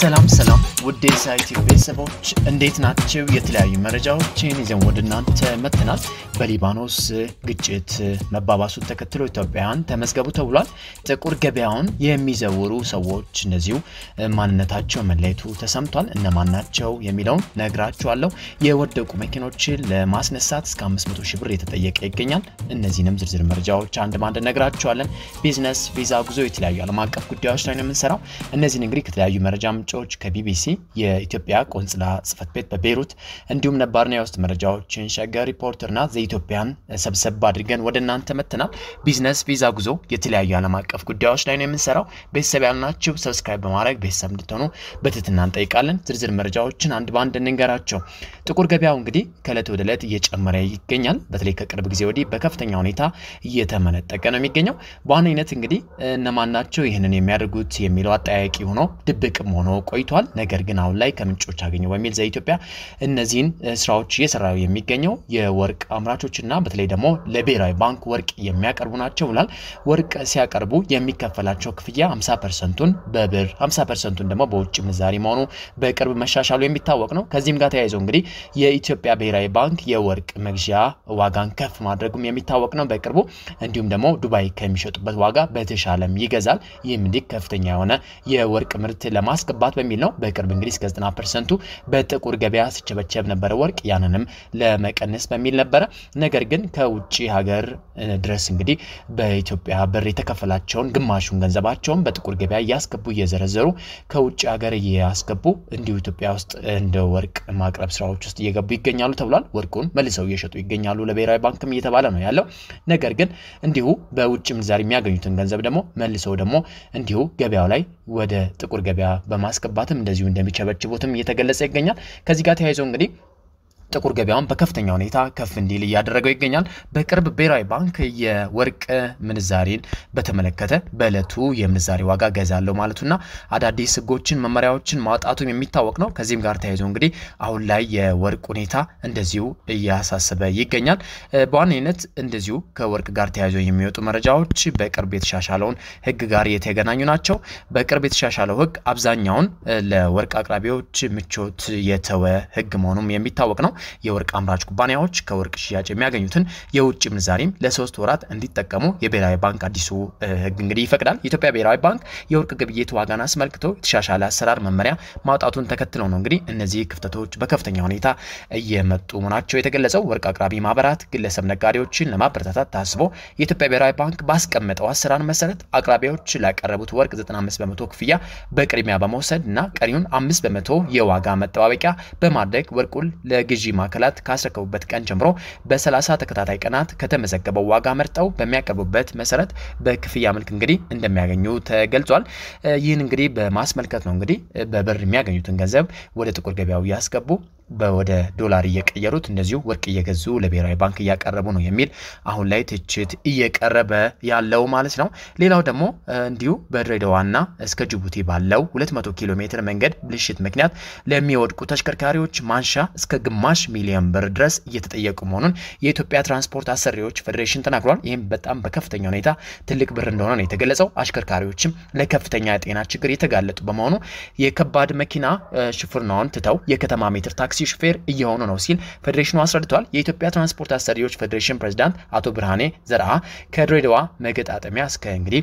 Salam, salam. ውዴ የሳይቲ ቤተሰቦች እንዴት ናቸው? የተለያዩ መረጃዎችን ይዘን ወደ እናንተ መጥተናል። በሊባኖስ ግጭት መባባሱን ተከትሎ ኢትዮጵያውያን ተመዝገቡ ተብሏል። ጥቁር ገበያውን የሚዘውሩ ሰዎች እነዚሁ ማንነታቸው መለየቱ ተሰምቷል። እነማን ናቸው የሚለውን ነግራችኋለሁ። የወደቁ መኪኖችን ለማስነሳት እስከ 500 ሺህ ብር የተጠየቀ ይገኛል። እነዚህንም ዝርዝር መረጃዎች አንድ ማንድ ነግራችኋለን። ቢዝነስ፣ ቪዛ፣ ጉዞ፣ የተለያዩ ዓለም አቀፍ ጉዳዮች ላይ ነው የምንሰራው። እነዚህን እንግዲህ ከተለያዩ መረጃ ምንጮች ከቢቢሲ የኢትዮጵያ ቆንጽላ ጽህፈት ቤት በቤይሩት እንዲሁም ነባርና የውስጥ መረጃዎችን ሸገር ሪፖርተርና ዘኢትዮጵያን ሰብሰብ አድርገን ወደ እናንተ መተናል። ቢዝነስ፣ ቪዛ፣ ጉዞ፣ የተለያዩ ዓለም አቀፍ ጉዳዮች ላይ ነው የምንሰራው። ቤተሰብ ያልናችሁ ሰብስክራይብ በማድረግ ቤተሰብ እንድትሆኑ በትህትና እንጠይቃለን። ዝርዝር መረጃዎችን አንድ በአንድ እንንገራቸው። ጥቁር ገበያው እንግዲህ ከእለት ወደ ዕለት እየጨመረ ይገኛል። በተለይ ከቅርብ ጊዜ ወዲህ በከፍተኛ ሁኔታ እየተመነጠቀ ነው የሚገኘው። በዋነኝነት እንግዲህ እነማን ናቸው ይህንን የሚያደርጉት የሚለው አጠያቂ ሆኖ ድብቅም ሆኖ ቆይቷል። ነገር ግን አሁን ላይ ከምንጮች አገኘው በሚል ዘኢትዮጵያ እነዚህን ስራዎች እየሰራ የሚገኘው የወርቅ አምራቾችና በተለይ ደግሞ ለብሔራዊ ባንክ ወርቅ የሚያቀርቡ ናቸው ብላል። ወርቅ ሲያቀርቡ የሚከፈላቸው ክፍያ 50 ፐርሰንቱን በብር 50 ፐርሰንቱን ደግሞ በውጭ ምንዛሪ መሆኑ በቅርብ መሻሻሉ የሚታወቅ ነው። ከዚህም ጋር ተያይዞ እንግዲህ የኢትዮጵያ ብሔራዊ ባንክ የወርቅ መግዣ ዋጋን ከፍ ማድረጉም የሚታወቅ ነው በቅርቡ እንዲሁም ደግሞ ዱባይ ከሚሸጡበት ዋጋ በተሻለም ይገዛል። ይህም እንዲህ ከፍተኛ የሆነ የወርቅ ምርት ለማስገባት በሚል ነው በቅርብ በእንግዲህ እስከ 90 ፐርሰንቱ በጥቁር ገበያ ሲቸበቸብ ነበረ ወርቅ። ያንንም ለመቀነስ በሚል ነበረ። ነገር ግን ከውጭ ሀገር ድረስ እንግዲህ በኢትዮጵያ ብር የተከፈላቸውን ግማሹን ገንዘባቸውን በጥቁር ገበያ እያስገቡ እየዘረዘሩ ከውጭ ሀገር እያስገቡ እንዲሁ ኢትዮጵያ ውስጥ እንደ ወርቅ ማቅረብ ስራዎች ውስጥ እየገቡ ይገኛሉ ተብሏል። ወርቁን መልሰው እየሸጡ ይገኛሉ ለብሔራዊ ባንክም እየተባለ ነው ያለው። ነገር ግን እንዲሁ በውጭ ምንዛሪ የሚያገኙትን ገንዘብ ደግሞ መልሰው ደግሞ እንዲሁ ገበያው ላይ ወደ ጥቁር ገበያ በማስገባትም እንደዚሁ እንደ እንደሚቸበችቡትም እየተገለጸ ይገኛል። ከዚህ ጋር ተያይዞ እንግዲህ ጥቁር ገበያውን በከፍተኛ ሁኔታ ከፍ እንዲል እያደረገው ይገኛል። በቅርብ ብሔራዊ ባንክ የወርቅ ምንዛሬን በተመለከተ በእለቱ የምንዛሬ ዋጋ ገዛለው ማለቱና አዳዲስ ህጎችን መመሪያዎችን ማውጣቱም የሚታወቅ ነው። ከዚህም ጋር ተያይዞ እንግዲህ አሁን ላይ የወርቅ ሁኔታ እንደዚሁ እያሳሰበ ይገኛል። በዋነኝነት እንደዚሁ ከወርቅ ጋር ተያይዞ የሚወጡ መረጃዎች በቅርብ የተሻሻለውን ህግ ጋር የተገናኙ ናቸው። በቅርብ የተሻሻለው ህግ አብዛኛውን ለወርቅ አቅራቢዎች ምቾት የተወ ህግ መሆኑም የሚታወቅ ነው። የወርቅ አምራች ኩባንያዎች ከወርቅ ሽያጭ የሚያገኙትን የውጭ ምንዛሬም ለሶስት ወራት እንዲጠቀሙ የብሔራዊ ባንክ አዲሱ ህግ እንግዲህ ይፈቅዳል። የኢትዮጵያ ብሔራዊ ባንክ የወርቅ ግብይት ዋጋን አስመልክቶ የተሻሻለ አሰራር መመሪያ ማውጣቱን ተከትሎ ነው እንግዲህ እነዚህ ክፍተቶች በከፍተኛ ሁኔታ እየመጡ መሆናቸው የተገለጸው። ወርቅ አቅራቢ ማህበራት፣ ግለሰብ ነጋዴዎችን ለማበረታታት ታስቦ የኢትዮጵያ ብሔራዊ ባንክ ባስቀመጠው አሰራር መሰረት አቅራቢዎች ላቀረቡት ወርቅ 95 በመቶ ክፍያ በቅድሚያ በመውሰድ እና ቀሪውን አምስት በመቶ የዋጋ መጠባበቂያ በማድረግ ወርቁን ለግዢ የግዢ ማዕከላት ካስረከቡበት ቀን ጀምሮ በ30 ተከታታይ ቀናት ከተመዘገበው ዋጋ መርጠው በሚያቀርቡበት መሰረት በክፍያ መልክ እንግዲህ እንደሚያገኙ ተገልጿል። ይህን እንግዲህ በማስመልከት ነው እንግዲህ በብር የሚያገኙትን ገንዘብ ወደ ጥቁር ገበያው እያስገቡ። ወደ ዶላር እየቀየሩት እንደዚሁ ወርቅ እየገዙ ለብሔራዊ ባንክ እያቀረቡ ነው የሚል አሁን ላይ ትችት እየቀረበ ያለው ማለት ነው። ሌላው ደግሞ እንዲሁ በድሬዳዋና እስከ ጅቡቲ ባለው 200 ኪሎ ሜትር መንገድ ብልሽት ምክንያት ለሚወድቁ ተሽከርካሪዎች ማንሻ እስከ ግማሽ ሚሊዮን ብር ድረስ እየተጠየቁ መሆኑን የኢትዮጵያ ትራንስፖርት አሰሪዎች ፌዴሬሽን ተናግሯል። ይህም በጣም በከፍተኛ ሁኔታ ትልቅ ብር እንደሆነ ነው የተገለጸው። አሽከርካሪዎችም ለከፍተኛ የጤና ችግር የተጋለጡ በመሆኑ የከባድ መኪና ሽፍርናውን ትተው የከተማ ሜትር ታክሲ ታክሲ ሹፌር እየሆኑ ነው ሲል ፌዴሬሽኑ አስረድቷል። የኢትዮጵያ ትራንስፖርት አሰሪዎች ፌዴሬሽን ፕሬዚዳንት አቶ ብርሃኔ ዘርአ ከድሬዳዋ መገጣጠሚያ እስከ እንግዲህ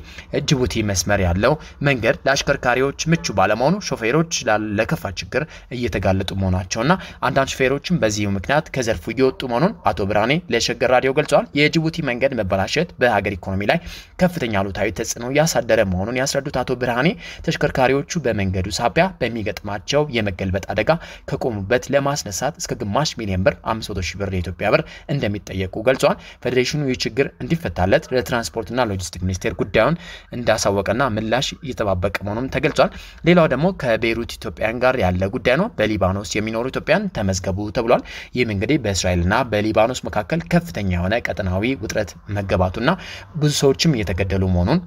ጅቡቲ መስመር ያለው መንገድ ለአሽከርካሪዎች ምቹ ባለመሆኑ ሾፌሮች ለከፋ ችግር እየተጋለጡ መሆናቸውና አንዳንድ ሾፌሮችም በዚህ ምክንያት ከዘርፉ እየወጡ መሆኑን አቶ ብርሃኔ ለሸገር ራዲዮ ገልጸዋል። የጅቡቲ መንገድ መበላሸት በሀገር ኢኮኖሚ ላይ ከፍተኛ አሉታዊ ተጽዕኖ እያሳደረ መሆኑን ያስረዱት አቶ ብርሃኔ ተሽከርካሪዎቹ በመንገዱ ሳቢያ በሚገጥማቸው የመገልበጥ አደጋ ከቆሙበት ለማ ለማስነሳት እስከ ግማሽ ሚሊዮን ብር 500 ሺህ ብር የኢትዮጵያ ብር እንደሚጠየቁ ገልጿል። ፌዴሬሽኑ ይህ ችግር እንዲፈታለት ለትራንስፖርትና ሎጂስቲክ ሚኒስቴር ጉዳዩን እንዳሳወቀና ምላሽ እየተባበቀ መሆኑም ተገልጿል። ሌላው ደግሞ ከቤይሩት ኢትዮጵያን ጋር ያለ ጉዳይ ነው። በሊባኖስ የሚኖሩ ኢትዮጵያን ተመዝገቡ ተብሏል። ይህም እንግዲህ በእስራኤልና በሊባኖስ መካከል ከፍተኛ የሆነ ቀጠናዊ ውጥረት መገባቱና ብዙ ሰዎችም እየተገደሉ መሆኑን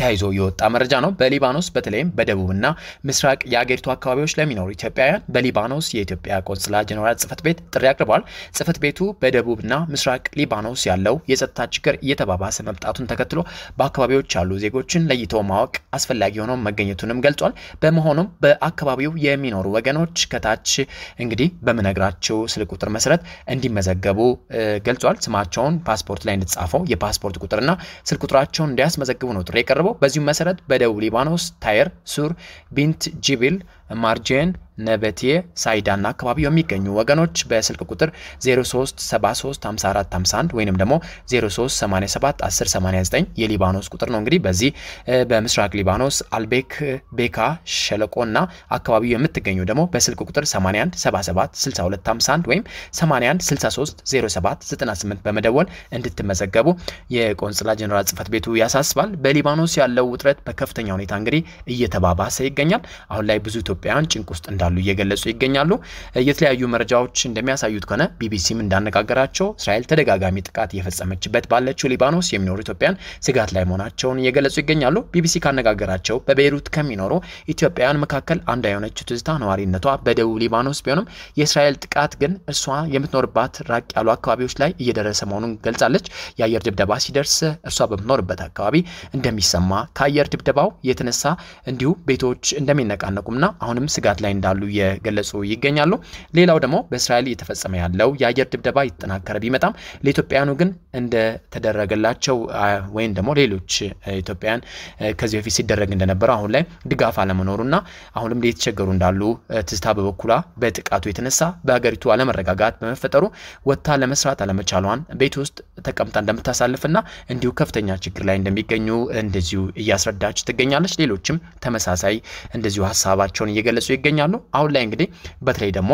ተያይዞ የወጣ መረጃ ነው። በሊባኖስ በተለይም በደቡብና ምስራቅ የአገሪቱ አካባቢዎች ለሚኖሩ ኢትዮጵያውያን በሊባኖስ የኢትዮጵያ ቆንስላ ጀኔራል ጽህፈት ቤት ጥሪ አቅርቧል። ጽህፈት ቤቱ በደቡብና ምስራቅ ሊባኖስ ያለው የጸጥታ ችግር እየተባባሰ መምጣቱን ተከትሎ በአካባቢዎች ያሉ ዜጎችን ለይቶ ማወቅ አስፈላጊ ሆኖ መገኘቱንም ገልጿል። በመሆኑም በአካባቢው የሚኖሩ ወገኖች ከታች እንግዲህ በምነግራቸው ስልክ ቁጥር መሰረት እንዲመዘገቡ ገልጿል። ስማቸውን ፓስፖርት ላይ እንድትጻፈው የፓስፖርት ቁጥርና ስልክ ቁጥራቸውን እንዲያስመዘግቡ ነው ጥሪ የቀረበው። የሚያቀርበው። በዚሁም መሰረት በደቡብ ሊባኖስ ታየር ሱር ቢንት ጂቢል ማርጄን፣ ነበቴ፣ ሳይዳና አካባቢው የሚገኙ ወገኖች በስልክ ቁጥር 03735451 ወይንም ደግሞ 03871089 የሊባኖስ ቁጥር ነው። እንግዲህ በዚህ በምስራቅ ሊባኖስ አልቤክ ቤካ ሸለቆና አካባቢው የምትገኙ ደግሞ በስልክ ቁጥር 81776251 ወይም 8163798 በመደወል እንድትመዘገቡ የቆንስላ ጀኔራል ጽህፈት ቤቱ ያሳስባል። በሊባኖስ ያለው ውጥረት በከፍተኛ ሁኔታ እንግዲህ እየተባባሰ ይገኛል። አሁን ላይ ብዙ ኢትዮጵያ ኢትዮጵያውያን ጭንቅ ውስጥ እንዳሉ እየገለጹ ይገኛሉ። የተለያዩ መረጃዎች እንደሚያሳዩት ከሆነ ቢቢሲም እንዳነጋገራቸው እስራኤል ተደጋጋሚ ጥቃት እየፈጸመችበት ባለችው ሊባኖስ የሚኖሩ ኢትዮጵያን ስጋት ላይ መሆናቸውን እየገለጹ ይገኛሉ። ቢቢሲ ካነጋገራቸው በቤይሩት ከሚኖሩ ኢትዮጵያውያን መካከል አንዷ የሆነችው ትዝታ ነዋሪነቷ በደቡብ ሊባኖስ ቢሆንም የእስራኤል ጥቃት ግን እርሷ የምትኖርባት ራቅ ያሉ አካባቢዎች ላይ እየደረሰ መሆኑን ገልጻለች። የአየር ድብደባ ሲደርስ እርሷ በምትኖርበት አካባቢ እንደሚሰማ ከአየር ድብደባው የተነሳ እንዲሁ ቤቶች እንደሚነቃነቁምና አሁን አሁንም ስጋት ላይ እንዳሉ የገለጹ ይገኛሉ። ሌላው ደግሞ በእስራኤል እየተፈጸመ ያለው የአየር ድብደባ የተጠናከረ ቢመጣም ለኢትዮጵያውያኑ ግን እንደተደረገላቸው ወይም ደግሞ ሌሎች ኢትዮጵያን ከዚህ በፊት ሲደረግ እንደነበረው አሁን ላይ ድጋፍ አለመኖሩና አሁንም የተቸገሩ እንዳሉ ትዝታ በበኩሏ በጥቃቱ የተነሳ በሀገሪቱ አለመረጋጋት በመፈጠሩ ወጥታ ለመስራት አለመቻሏን ቤት ውስጥ ተቀምጣ እንደምታሳልፍና እንዲሁ ከፍተኛ ችግር ላይ እንደሚገኙ እንደዚሁ እያስረዳች ትገኛለች። ሌሎችም ተመሳሳይ እንደዚሁ ሀሳባቸውን እየገለጹ ይገኛሉ። አሁን ላይ እንግዲህ በተለይ ደግሞ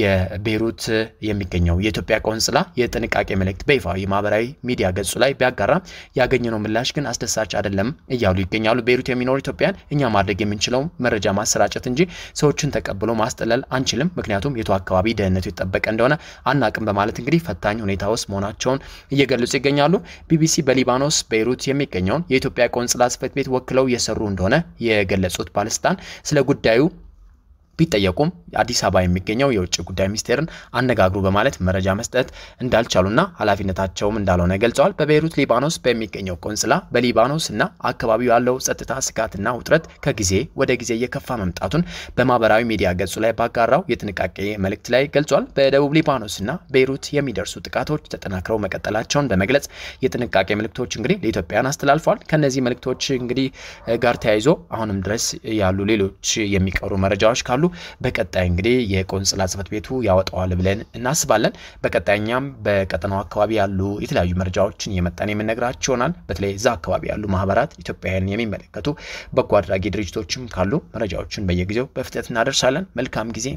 የቤይሩት የሚገኘው የኢትዮጵያ ቆንስላ የጥንቃቄ መልእክት ማበ ማህበራዊ ሚዲያ ገጹ ላይ ቢያጋራም ያገኘነው ምላሽ ግን አስደሳች አይደለም እያሉ ይገኛሉ። ቤይሩት የሚኖሩ ኢትዮጵያን እኛ ማድረግ የምንችለው መረጃ ማሰራጨት እንጂ ሰዎችን ተቀብሎ ማስጠለል አንችልም፣ ምክንያቱም የቱ አካባቢ ደህንነቱ የጠበቀ እንደሆነ አናቅም በማለት እንግዲህ ፈታኝ ሁኔታ ውስጥ መሆናቸውን እየገለጹ ይገኛሉ። ቢቢሲ በሊባኖስ ቤይሩት የሚገኘውን የኢትዮጵያ ቆንጽላ ጽሕፈት ቤት ወክለው እየሰሩ እንደሆነ የገለጹት ባለስልጣን ስለ ጉዳዩ ቢጠየቁም አዲስ አበባ የሚገኘው የውጭ ጉዳይ ሚኒስቴርን አነጋግሩ በማለት መረጃ መስጠት እንዳልቻሉና ኃላፊነታቸውም እንዳልሆነ ገልጸዋል። በቤይሩት ሊባኖስ በሚገኘው ቆንስላ በሊባኖስ እና አካባቢው ያለው ጸጥታ ስጋትና ውጥረት ከጊዜ ወደ ጊዜ እየከፋ መምጣቱን በማህበራዊ ሚዲያ ገጹ ላይ ባጋራው የጥንቃቄ መልእክት ላይ ገልጿል። በደቡብ ሊባኖስና ቤይሩት የሚደርሱ ጥቃቶች ተጠናክረው መቀጠላቸውን በመግለጽ የጥንቃቄ መልእክቶች እንግዲህ ለኢትዮጵያን አስተላልፏል። ከነዚህ መልእክቶች እንግዲህ ጋር ተያይዞ አሁንም ድረስ ያሉ ሌሎች የሚቀሩ መረጃዎች ካሉ በቀጣይ እንግዲህ የቆንጽላ ጽህፈት ቤቱ ያወጣዋል ብለን እናስባለን። በቀጣይ በቀጠናው አካባቢ ያሉ የተለያዩ መረጃዎችን የመጣን የምነግራቸው ይሆናል። በተለይ እዛ አካባቢ ያሉ ማህበራት፣ ኢትዮጵያውያን የሚመለከቱ በጎ አድራጊ ድርጅቶችም ካሉ መረጃዎችን በየጊዜው በፍጥነት እናደርሳለን። መልካም ጊዜ